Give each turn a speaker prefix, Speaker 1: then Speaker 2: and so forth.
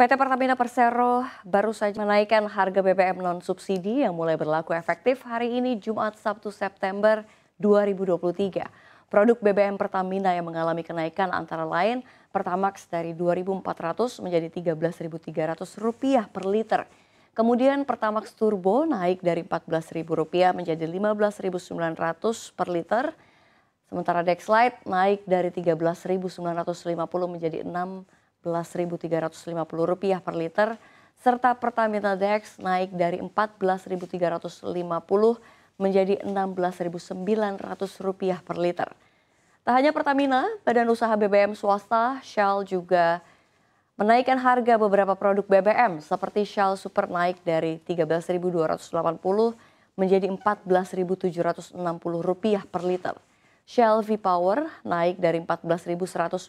Speaker 1: PT Pertamina Persero baru saja menaikkan harga BBM non-subsidi yang mulai berlaku efektif hari ini Jumat Sabtu September 2023. Produk BBM Pertamina yang mengalami kenaikan antara lain Pertamax dari 2.400 menjadi 13.300 rupiah per liter. Kemudian Pertamax Turbo naik dari Rp14.000 menjadi Rp15.900 per liter. Sementara Dexlite naik dari 13.950 menjadi Rp6.000 Rp14.350 per liter, serta Pertamina DEX naik dari Rp14.350 menjadi Rp16.900 per liter. Tak hanya Pertamina, badan usaha BBM swasta Shell juga menaikkan harga beberapa produk BBM seperti Shell Super naik dari Rp13.280 menjadi Rp14.760 per liter. Shell V-Power naik dari Rp14.190